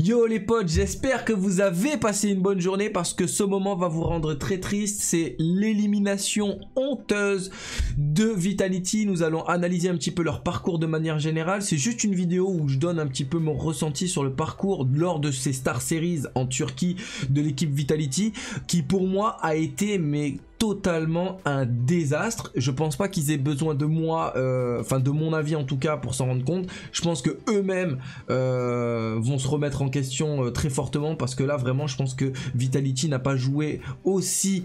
Yo les potes, j'espère que vous avez passé une bonne journée parce que ce moment va vous rendre très triste. C'est l'élimination honteuse de Vitality. Nous allons analyser un petit peu leur parcours de manière générale. C'est juste une vidéo où je donne un petit peu mon ressenti sur le parcours lors de ces Star Series en Turquie de l'équipe Vitality qui pour moi a été mais totalement un désastre. Je pense pas qu'ils aient besoin de moi, euh, enfin de mon avis en tout cas, pour s'en rendre compte. Je pense que eux-mêmes euh, vont se remettre en question euh, très fortement parce que là vraiment, je pense que Vitality n'a pas joué aussi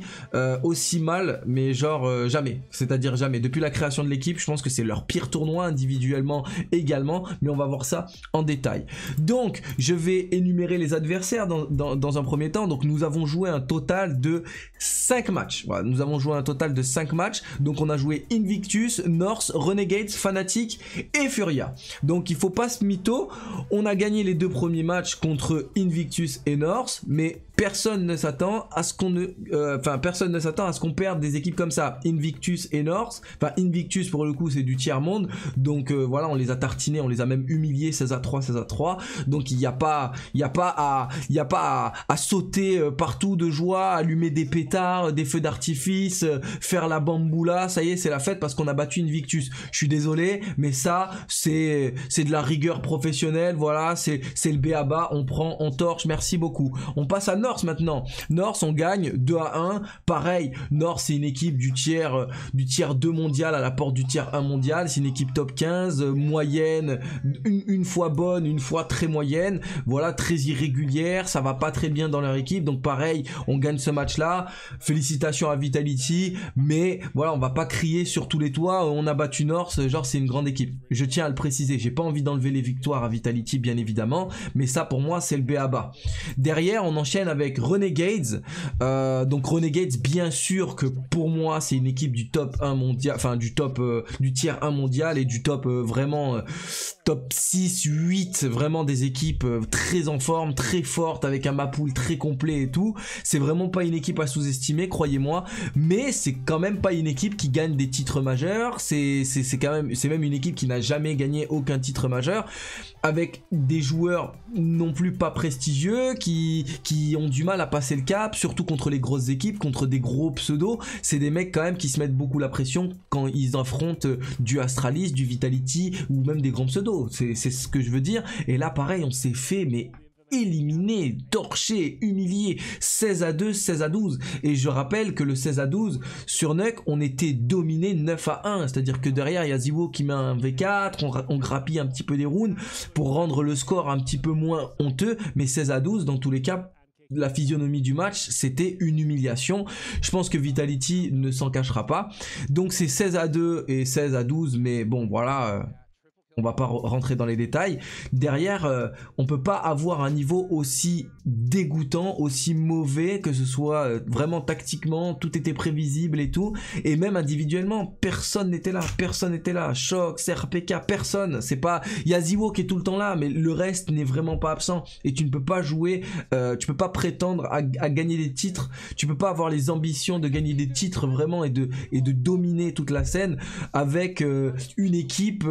aussi mal, mais genre jamais. C'est-à-dire jamais. Depuis la création de l'équipe, je pense que c'est leur pire tournoi individuellement également, mais on va voir ça en détail. Donc, je vais énumérer les adversaires dans, dans un premier temps. Donc, nous avons joué un total de 5 matchs. Voilà, nous avons joué un total de 5 matchs. Donc on a joué Invictus, Norse, Renegades, Fnatic et Furia. Donc il faut pas se mytho. On a gagné les deux premiers matchs contre Invictus et Norse mais personne ne s'attend à ce qu'on ne euh, enfin personne ne s'attend à ce qu'on perde des équipes comme ça Invictus et Norse enfin Invictus pour le coup c'est du tiers monde donc euh, voilà on les a tartinés on les a même humiliés 16 à 3 16 à 3 donc il n'y a pas il y a pas à il y a pas à sauter euh, partout de joie allumer des pétards des feux d'artifice euh, faire la bamboula, ça y est, c'est la fête parce qu'on a battu une victus. Je suis désolé, mais ça, c'est de la rigueur professionnelle, voilà, c'est c'est le bas on prend, on torche, merci beaucoup. On passe à Norse maintenant. Norse, on gagne 2 à 1, pareil, Norse c'est une équipe du tiers euh, du tiers 2 mondial à la porte du tiers 1 mondial, c'est une équipe top 15, euh, moyenne, une, une fois bonne, une fois très moyenne, voilà, très irrégulière, ça va pas très bien dans leur équipe, donc pareil, on gagne ce match-là. Félicitations à Vitality, mais voilà, on va pas crier sur tous les toits, euh, on a battu North, euh, genre c'est une grande équipe. Je tiens à le préciser, j'ai pas envie d'enlever les victoires à Vitality, bien évidemment, mais ça pour moi c'est le BABA. Derrière, on enchaîne avec Renegades. Gates euh, donc Renegades, bien sûr que pour moi c'est une équipe du top 1 mondial, enfin du top du tier 1 mondial et du top vraiment top 6, 8, vraiment des équipes très en forme, très fortes, avec un Mapool très complet et tout. C'est vraiment pas une équipe à sous-estimer, croyez-moi mais c'est quand même pas une équipe qui gagne des titres majeurs. C'est quand même, c'est même une équipe qui n'a jamais gagné aucun titre majeur, avec des joueurs non plus pas prestigieux qui, qui ont du mal à passer le cap, surtout contre les grosses équipes, contre des gros pseudos. C'est des mecs quand même qui se mettent beaucoup la pression quand ils affrontent du Astralis, du Vitality ou même des grands pseudos. C'est ce que je veux dire. Et là, pareil, on s'est fait mais éliminé, torché, humilié, 16 à 2, 16 à 12. Et je rappelle que le 16 à 12, sur Nuck, on était dominé 9 à 1. C'est-à-dire que derrière, il y a Ziwo qui met un V4, on, on, grappille un petit peu des runes pour rendre le score un petit peu moins honteux. Mais 16 à 12, dans tous les cas, la physionomie du match, c'était une humiliation. Je pense que Vitality ne s'en cachera pas. Donc c'est 16 à 2 et 16 à 12, mais bon, voilà. Euh, on va pas rentrer dans les détails. Derrière, euh, on peut pas avoir un niveau aussi dégoûtant, aussi mauvais, que ce soit euh, vraiment tactiquement, tout était prévisible et tout. Et même individuellement, personne n'était là, personne n'était là. Choc, CRPK, personne. C'est pas Ziwo qui est tout le temps là, mais le reste n'est vraiment pas absent. Et tu ne peux pas jouer, euh, tu peux pas prétendre à, gagner des titres, tu peux pas avoir les ambitions de gagner des titres vraiment et de, et de dominer toute la scène avec une équipe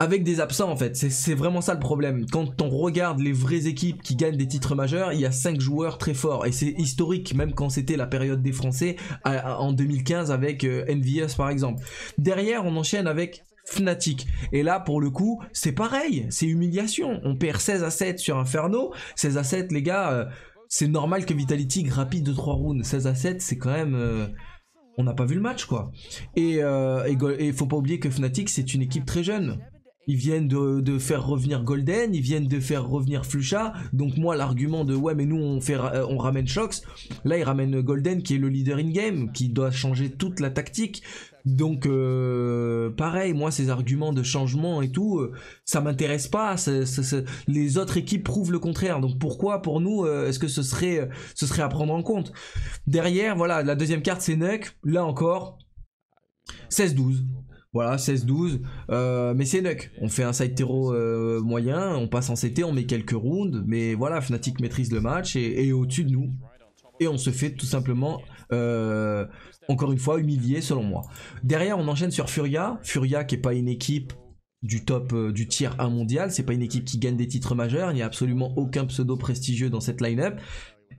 avec des absents en fait. C'est vraiment ça le problème. Quand on regarde les vraies équipes qui gagnent des titres majeurs, il y a 5 joueurs très forts. Et c'est historique, même quand c'était la période des Français en 2015 avec euh, NVS par exemple. Derrière, on enchaîne avec Fnatic. Et là, pour le coup, c'est pareil, c'est humiliation. On perd 16 à 7 sur Inferno. 16 à 7, les gars, euh, c'est normal que Vitality rapide de 3 rounds. 16 à 7, c'est quand même... Euh, on n'a pas vu le match, quoi. Et il faut pas oublier que Fnatic, c'est une équipe très jeune. Ils viennent de, faire revenir Golden, ils viennent de faire revenir Flucha. Donc moi, l'argument de ouais, mais nous on fait, euh, on ramène Shox. Là, ils ramènent Golden qui est le leader in game, qui doit changer toute la tactique. Donc euh, pareil, moi ces arguments de changement et tout, euh, ça m'intéresse pas. Les autres équipes prouvent le contraire. Donc pourquoi pour nous, est-ce que ce serait, ce serait à prendre en compte Derrière, voilà, la deuxième carte c'est Nuck. Là encore, 16-12. Voilà, 16-12. Euh, mais c'est Nuck. On fait un side terreau euh, moyen, on passe en CT, on met quelques rounds. Mais voilà, Fnatic maîtrise le match et, est au-dessus de nous. Et on se fait tout simplement, euh, encore une fois, humilier selon moi. Derrière, on enchaîne sur Furia. Furia qui n'est pas une équipe du top du tier 1 mondial. C'est pas une équipe qui gagne des titres majeurs. Il n'y a absolument aucun pseudo prestigieux dans cette line-up.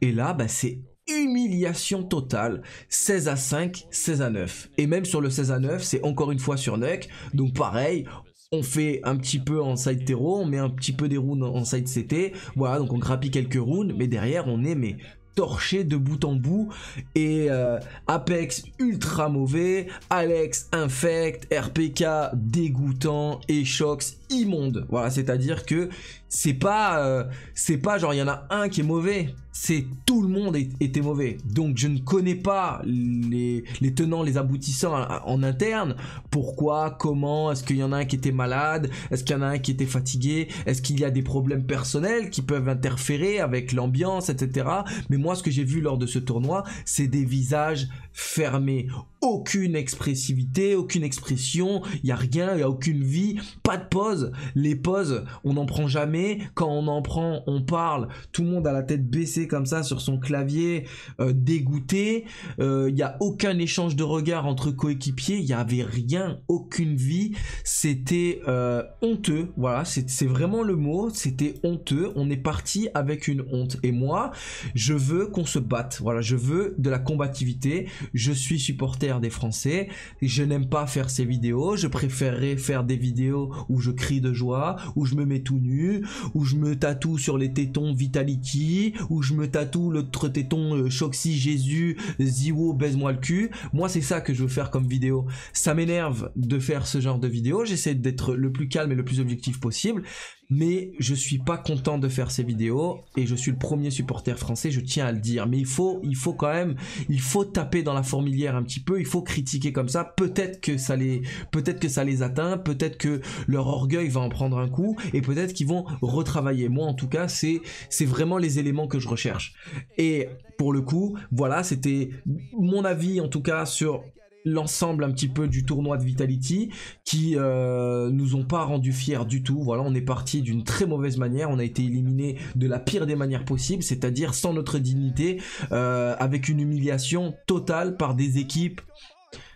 Et là, bah, c'est humiliation totale. 16 à 5, 16 à 9. Et même sur le 16 à 9, c'est encore une fois sur Neck Donc pareil, on fait un petit peu en side terreau, on met un petit peu des runes en side CT. Voilà, donc on grappit quelques runes, mais derrière on est mais torché de bout en bout et euh, Apex ultra mauvais, Alex infect, RPK dégoûtant et Shox immonde. Voilà, c'est-à-dire que c'est pas, euh, c'est pas genre il y en a un qui est mauvais, c'est tout le monde était mauvais. Donc je ne connais pas les, les tenants, les aboutissants en interne. Pourquoi, comment, est-ce qu'il y en a un qui était malade, est-ce qu'il y en a un qui était fatigué, est-ce qu'il y a des problèmes personnels qui peuvent interférer avec l'ambiance, etc. Mais moi, ce que j'ai vu lors de ce tournoi, c'est des visages fermés aucune expressivité, aucune expression, il y a rien, il y a aucune vie, pas de pause. Les pauses, on n'en prend jamais. Quand on en prend, on parle. Tout le monde a la tête baissée comme ça sur son clavier, euh, dégoûté. Il euh, n'y a aucun échange de regard entre coéquipiers. Il n'y avait rien, aucune vie. C'était euh, honteux. Voilà, c'est vraiment le mot. C'était honteux. On est parti avec une honte. Et moi, je veux qu'on se batte. Voilà, je veux de la combativité. Je suis supporter des Français. Je n'aime pas faire ces vidéos. Je préférerais faire des vidéos où je crie de joie, où je me mets tout nu, où je me tatoue sur les tétons Vitality, où je me tatoue l'autre téton Choxi euh, Jésus, Ziwo, baise-moi le cul. Moi, c'est ça que je veux faire comme vidéo. Ça m'énerve de faire ce genre de vidéo. J'essaie d'être le plus calme et le plus objectif possible mais je suis pas content de faire ces vidéos et je suis le premier supporter français, je tiens à le dire. Mais il faut, il faut quand même, il faut taper dans la fourmilière un petit peu, il faut critiquer comme ça. Peut-être que ça les, peut-être que ça les atteint, peut-être que leur orgueil va en prendre un coup et peut-être qu'ils vont retravailler. Moi, en tout cas, c'est, c'est vraiment les éléments que je recherche. Et pour le coup, voilà, c'était mon avis en tout cas sur l'ensemble un petit peu du tournoi de Vitality qui euh, nous ont pas rendu fiers du tout. Voilà, on est parti d'une très mauvaise manière, on a été éliminé de la pire des manières possibles, c'est-à-dire sans notre dignité, euh, avec une humiliation totale par des équipes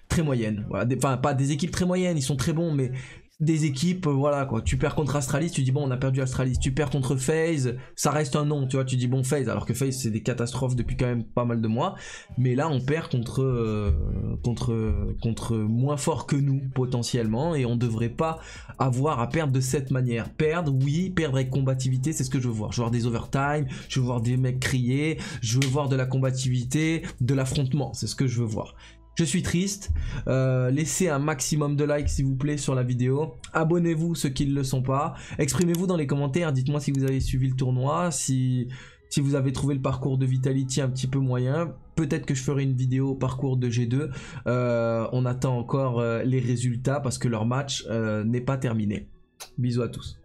très moyennes. enfin pas des équipes très moyennes, ils sont très bons, mais des équipes, euh, voilà quoi. Tu perds contre Astralis, tu dis bon, on a perdu Astralis. Tu perds contre FaZe, ça reste un nom, tu vois. Tu dis bon, FaZe, alors que FaZe c'est des catastrophes depuis quand même pas mal de mois. Mais là, on perd contre, euh, contre, contre moins fort que nous potentiellement et on devrait pas avoir à perdre de cette manière. Perdre, oui, perdre avec combativité, c'est ce que je veux voir. Je veux voir des overtime, je veux voir des mecs crier, je veux voir de la combativité, de l'affrontement, c'est ce que je veux voir je suis triste. Euh, laissez un maximum de likes s'il vous plaît sur la vidéo. Abonnez-vous ceux qui ne le sont pas. Exprimez-vous dans les commentaires, dites-moi si vous avez suivi le tournoi, si, si vous avez trouvé le parcours de Vitality un petit peu moyen. Peut-être que je ferai une vidéo parcours de G2. Euh, on attend encore euh, les résultats parce que leur match n'est pas terminé. Bisous à tous.